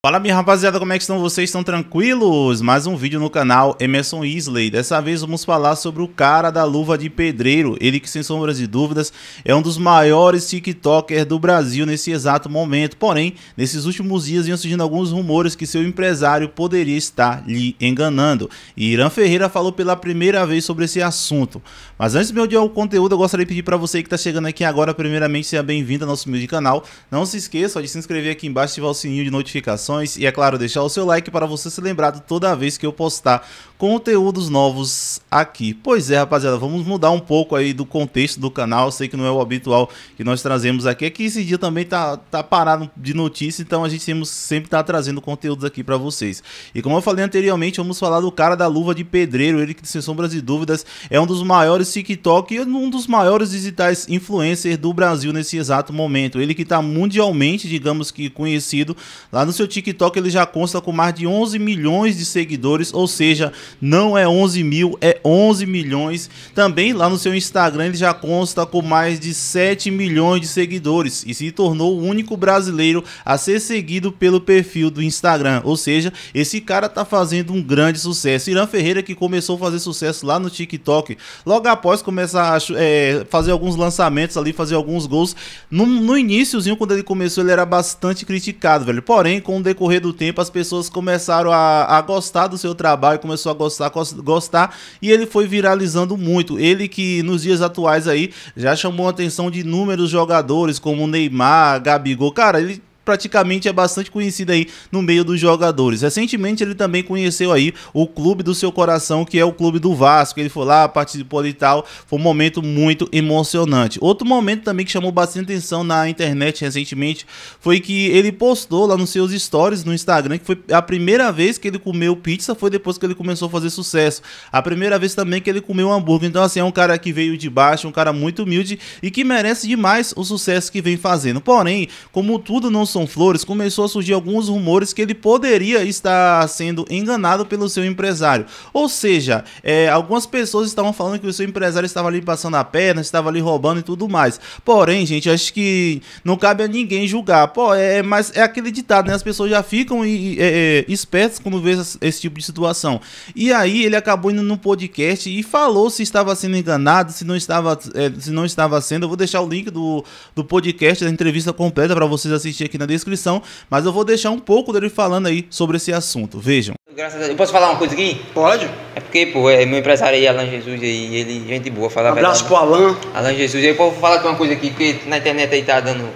Fala minha rapaziada, como é que estão vocês? Estão tranquilos? Mais um vídeo no canal Emerson Isley. Dessa vez vamos falar sobre o cara da luva de pedreiro. Ele que sem sombras de dúvidas é um dos maiores tiktokers do Brasil nesse exato momento. Porém, nesses últimos dias vinham surgindo alguns rumores que seu empresário poderia estar lhe enganando. E Irã Ferreira falou pela primeira vez sobre esse assunto. Mas antes de eu odiar o conteúdo, eu gostaria de pedir para você que está chegando aqui agora, primeiramente, seja bem-vindo ao nosso vídeo canal. Não se esqueça de se inscrever aqui embaixo e ativar o sininho de notificação notificações e, é claro, deixar o seu like para você ser lembrado toda vez que eu postar conteúdos novos aqui. Pois é, rapaziada, vamos mudar um pouco aí do contexto do canal. Sei que não é o habitual que nós trazemos aqui. É que esse dia também tá, tá parado de notícia, então a gente sempre tá trazendo conteúdos aqui para vocês. E como eu falei anteriormente, vamos falar do cara da luva de pedreiro, ele que sem sombras e dúvidas é um dos maiores TikTok e um dos maiores digitais influencers do Brasil nesse exato momento. Ele que tá mundialmente, digamos que conhecido, lá no seu TikTok ele já consta com mais de 11 milhões de seguidores, ou seja, não é 11 mil, é 11 milhões. Também lá no seu Instagram ele já consta com mais de 7 milhões de seguidores e se tornou o único brasileiro a ser seguido pelo perfil do Instagram. Ou seja, esse cara tá fazendo um grande sucesso. Irã Ferreira que começou a fazer sucesso lá no TikTok, logo após começar a é, fazer alguns lançamentos ali, fazer alguns gols. No, no iníciozinho, quando ele começou, ele era bastante criticado, velho. Porém, com o decorrer do tempo, as pessoas começaram a, a gostar do seu trabalho, começou a gostar, gostar e e ele foi viralizando muito. Ele que nos dias atuais aí já chamou a atenção de inúmeros jogadores como Neymar, Gabigol. Cara, ele praticamente é bastante conhecido aí no meio dos jogadores. Recentemente ele também conheceu aí o clube do seu coração, que é o clube do Vasco. Ele foi lá, participou e tal. Foi um momento muito emocionante. Outro momento também que chamou bastante atenção na internet recentemente foi que ele postou lá nos seus stories no Instagram que foi a primeira vez que ele comeu pizza foi depois que ele começou a fazer sucesso. A primeira vez também que ele comeu hambúrguer. Então assim, é um cara que veio de baixo, um cara muito humilde e que merece demais o sucesso que vem fazendo. Porém, como tudo não sou Anderson Flores, começou a surgir alguns rumores que ele poderia estar sendo enganado pelo seu empresário. Ou seja, é, algumas pessoas estavam falando que o seu empresário estava ali passando a perna, estava ali roubando e tudo mais. Porém, gente, acho que não cabe a ninguém julgar. Pô, é, é mas é aquele ditado, né? As pessoas já ficam e, é, é, espertas quando vê esse, esse tipo de situação. E aí ele acabou indo no podcast e falou se estava sendo enganado, se não estava, é, se não estava sendo. Eu vou deixar o link do, do podcast, da entrevista completa para vocês assistirem aqui na descrição, mas eu vou deixar um pouco dele falando aí sobre esse assunto. Vejam. Graças a Deus. Eu posso falar uma coisa aqui? Pode. É porque, pô, é meu empresário aí, Alan Jesus aí, ele, gente boa, falar um Abraço pro Alan. Alan Jesus. Aí, eu vou falar aqui uma coisa aqui, porque na internet aí tá dando. Não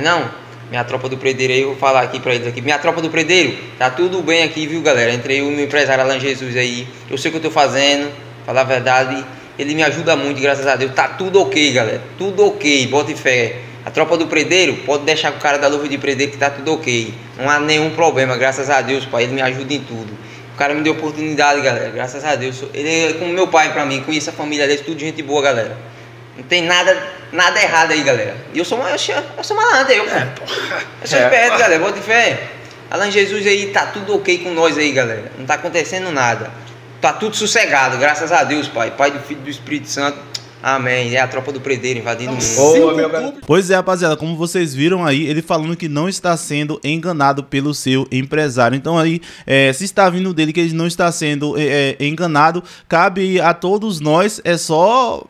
é não? minha tropa do predeiro aí, eu vou falar aqui pra eles aqui. Minha tropa do predeiro, tá tudo bem aqui, viu galera? Entrei o meu empresário Alan Jesus aí, eu sei o que eu tô fazendo, falar a verdade, ele me ajuda muito, graças a Deus. Tá tudo ok, galera, tudo ok, bota fé. A tropa do predeiro pode deixar com o cara da luva de predeiro que tá tudo ok. Não há nenhum problema, graças a Deus, pai. Ele me ajuda em tudo. O cara me deu oportunidade, galera. Graças a Deus. Ele é como meu pai pra mim. Conheço a família dele, tudo de gente boa, galera. Não tem nada, nada errado aí, galera. E eu sou, eu sou, eu sou malandro, eu, é, Eu sou esperto, é, galera. Bota de fé. Alan Jesus aí, tá tudo ok com nós aí, galera. Não tá acontecendo nada. Tá tudo sossegado, graças a Deus, pai. Pai do Filho do Espírito Santo. Amém. É a tropa do Predeiro invadindo o mundo. Pois é, rapaziada, como vocês viram aí, ele falando que não está sendo enganado pelo seu empresário. Então aí, é, se está vindo dele que ele não está sendo é, é enganado, cabe a todos nós, é só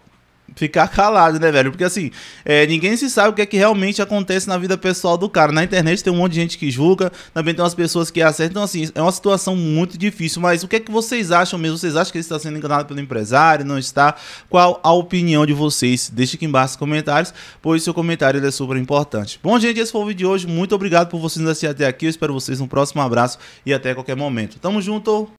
ficar calado, né, velho? Porque assim, é, ninguém se sabe o que é que realmente acontece na vida pessoal do cara. Na internet tem um monte de gente que julga, também tem umas pessoas que acertam. Então, assim, é uma situação muito difícil. Mas o que é que vocês acham mesmo? Vocês acham que ele está sendo enganado pelo empresário? Não está? Qual a opinião de vocês? Deixe aqui embaixo nos comentários, pois seu comentário é super importante. Bom, gente, esse foi o vídeo de hoje. Muito obrigado por vocês assistirem até aqui. Eu espero vocês no próximo abraço e até qualquer momento. Tamo junto!